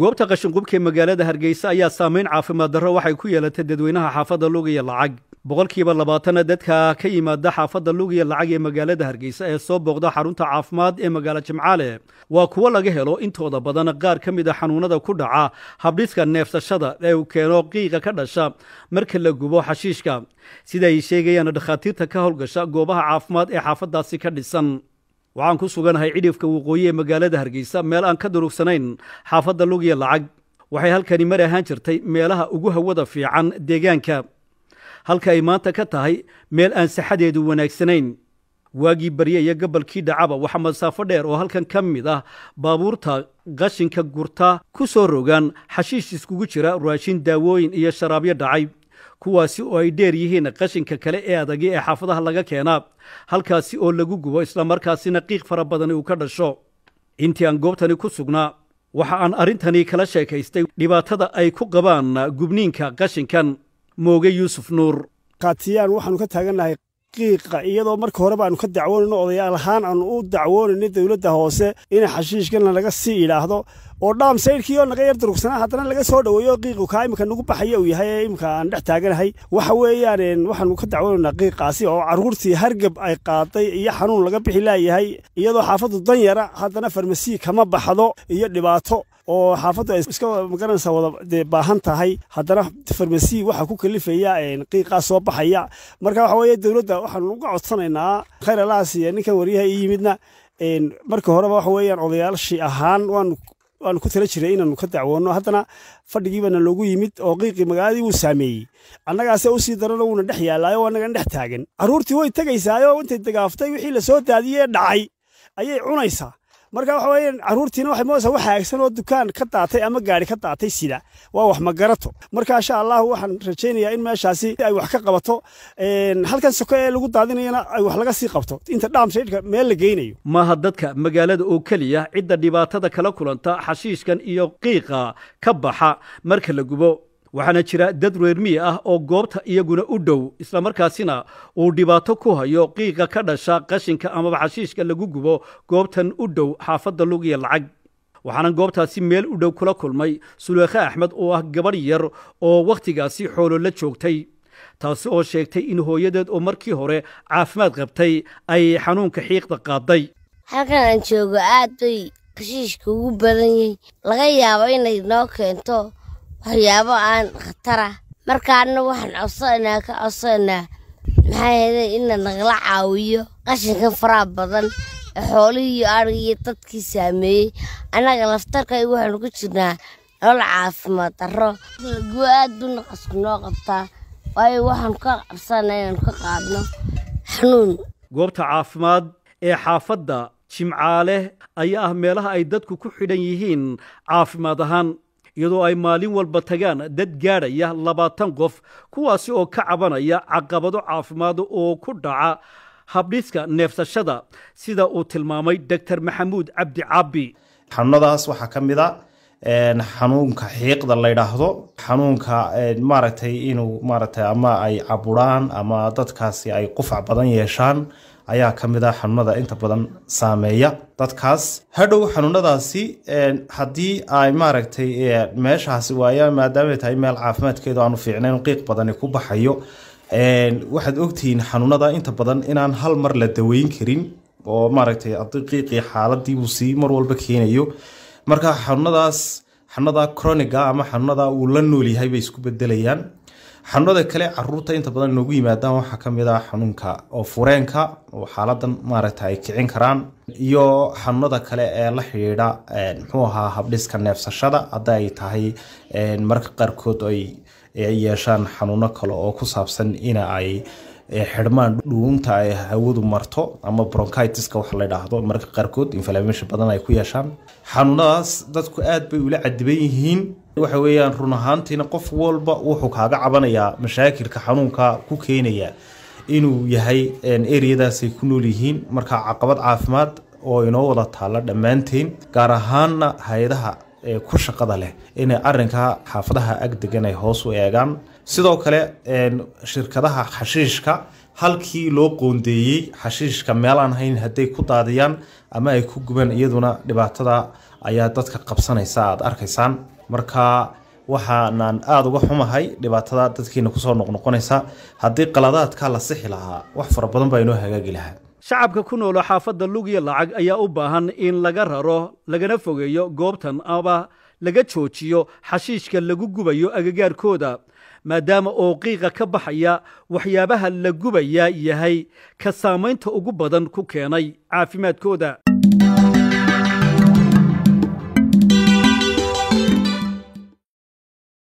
goobta qashinqubkee magaalada hargeysa ayaa saameyn caafimaad darro waxay ku yeelatay dadweynaha xaafadda lugiya lacag boqolkiiba labaatana dadka ka yimaada xaafadda lugiya lacag ee magaalada hargeysa ee soo booqda xarunta caafimaad ee magaalo jimcaale waa kuwo laga helo intooda badan qaar ka mid a ah xanuunada ku dhaca habdhiska neefsashada ee uu keeno qiiqa ka dhasha marka la gubo xashiishka sida ay sheegayaan dhakhaatiirta ka howlgasha goobaha caafimaad ee xaafaddaasi ka dhisan waxaan ku suganahay cidhifka waqooyi ee magaalada hargeysa meel aan ka durugsanayn xaafadda lug iyo lacag waxay halkani mar ahaan jirtay meelaha ugu hawada fiican deegaanka halka ay maanta ka tahay meel aan saxadeedu wanaagsanayn waagii barye iyo gobolkii dhacaba waxaa masaafo dheer oo halkan ka mid ah baabuurta qashinka gurta ku soo rogaan xashiish iskugu jira raashin daawooyin iyo sharaabyo dhacay kuwaasi oo ay dheer yihiin qashinka kale ee adagi ee xaafadaha laga keenaa halkaasi oo lagu gubo islamarkaasina qiiq fara badani uu ka dhasho intii aan goobtani ku sugnaa waxa aan arrintani kala sheekaystay dhibaatada ay ku qabaan gubniinka qashinkan mooge yuusuf nuur qaatiyaan waxaanu ka taagannahay qiiqa iyadoo marka horeba aanu ka dacwoonayno odayaal ahaan aanu u dacwoonayno dowladda hoose in xashiishkan naga sii idhaahdo oo dhaam saydhkii naga yar durugsanaa haddana laga soo dhoweeyo qiiqu kaa iminka nagu baxaya uu yahay ee iminka aan dhex taaganahay waxa weeyaan waxaanu ka dacwoonayna qiiqaasi oo carruurtii hargab ay qaaday iyo xanuun laga bixi laayahay iyadoo xaafaddu dan yara haddana farmasii kama baxdo iyo dhibaato oo xaafaddu ay iska magaranaysaa wada baahan tahay haddana farmasi waxaa ku kalifaya qiiqaa soo baxaya marka waxa weeye dowladda waxaanu uga codsanaynaa khayr alaas ninkan waryaha ii yimidna marka horeba waxa weeyaan odayaashii ahaan waanu waanu ku tala jiray inaanu ka dacwoono haddana fadhigii loogu yimid oo qiiqii magaaladii wuu saameeyey annagaase u sii wuuna dhex yaallaayo annagan dhex taagan carruurtii way tegaysaayo intay degaaftay wixii la soo dhacay ayay cunaysaa marka waxa weeyaan caruurtiina waxay moodaysaa wax haagsan oo dukaan ka daatay ama gaari ka daatay sida waa wax ma garato marka insha allah waxaan rajaynayaa in meeshaasi ay wax ka qabato halkan soko ee lagu daadinayana ay wax laga sii qabto inta dhaamshaydhka meel la geynayo maaha dadka magaalada oo keliya cidda dhibaatada kala kulanta xashiishkan iyo qiiqa ka baxa marka la gubo waxaana jira dad reermiyi ah oo goobta iyaguna u dhow islamarkaasina uu dhibaato ku hayo qiiqa ka dhasha qashinka amaba xashiishka lagu gubo goobtan u dhow xaafadda lug iyo lacag waxaana goobtaasi meel u dhow kula kulmay suleekhe axmed oo ah gabadh yar oo wakhtigaasi xoolo la joogtay taasi oo sheegtay in hooyadeed oo markii hore caafimaad qabtay ay xanuunka xiiqda qaaday halkan aan joogo aad bay qashiishka ugu badan yahay laga yaabo inay noo keento waxyaabo aan khatar ah markaana waxaan codsanaa ka codsanaa maxaa yeelay ina nagala caawiyo qashinkan faraha badan ee xoolihii iyo adhigiiyo dadkii saameeyey annaga laftarkay waxaanu ku jirnaa nolol caafimaad darro go aad buu naqasku noo qabtaa waayo waxaanu ka qabsanaa inaanu ka qaadno xanuun goobta caafimaad ee xaafadda jimcaale ayaa ah meelaha ay dadku ku xidhan yihiin caafimaad ahaan iyadoo ay maalin walba tagaan dad gaadhaya labaatan qof kuwaasi oo ka cabanaya caqabado caafimaad oo ku dhaca habdhiska neefsashada sida uu tilmaamay doctor maxamuud cabdi caabi xanuunadaas waxaa ka mid a ah xanuunka xiiqda la yidhaahdo xanuunka maaragtay inuu maaragtay ama ay caburaan ama dadkaasi ay qufac badan yeeshaan ayaa ka mid ah xanuunada inta badan saameeya dadkaas hadhow xanuunadaasi haddii ay maaragtay meeshaasi waaya maadaamay tahay meel caafimaadkeedu aanu fiicnayn qiiq badani ku baxayo waxaad ogtihiin xanuunada inta badan inaan hal mar la daweyn karin oo maaragtay adqiiqii xaaladii uu sii mar walba keenayo marka xanuunadaas xanuunada croniga ama xanuunada uu la nool yahay bay isku bedelayaan xanuunada kale caruurta inta badan noogu yimaadaan waxaa kamid ah xanuunka oo fureenka oo xaaladan maaragta ay kicin karaan iyo xanuunada kale ee la xidhiidha muxuu ahaa habdhiska neefsashada hadda ay tahay marka qaarkood ay yeeshaan xanuuno kale oo ku saabsan ina ay ee xidhmaan dhuunta ay hawadu marto ama bronkitiska wax la dhaahdo marka qaarkood inflamation badan ay ku yeeshaan xanuunadaas dadku aad bay ula cadiban yihiin waxa weeyaan run ahaantiina qof walba wuxuu kaaga cabanayaa mashaakilka xanuunka ku keenaya inuu yahay ereyadaasay ku nool yihiin marka caqabad caafimaad oo inoo wada taalla dhammaanteen gaar ahaanna hay-adaha ku shaqada leh inay arinka xaafadaha agdegan ay hoos u eegaan sidoo kale shirkadaha xashiishka halkii loo qoondeeyey xashiishka meelaan hayn hadday ku daadiyaan ama ay ku gubaan iyaduna dhibaatada ayaa dadka qabsanaysa aada arkaysaan marka waxaanaan aada uga xumahay dhibaatada dadkiina kusoo noqnoqonaysa haddii qaladaadka la sixi lahaa wax fara badan baa inoo hagaagi lahaa shacabka ku nool xaafadda lugiya lacag ayaa u baahan in laga raro lagana fogeeyo goobtan aba laga joojiyo xashiishka lagu gubayo agagaarkooda maadaama oo qiiqa ka baxaya waxyaabaha la gubaya yahay ka saamaynta ugu badan ku keenay caafimaadkooda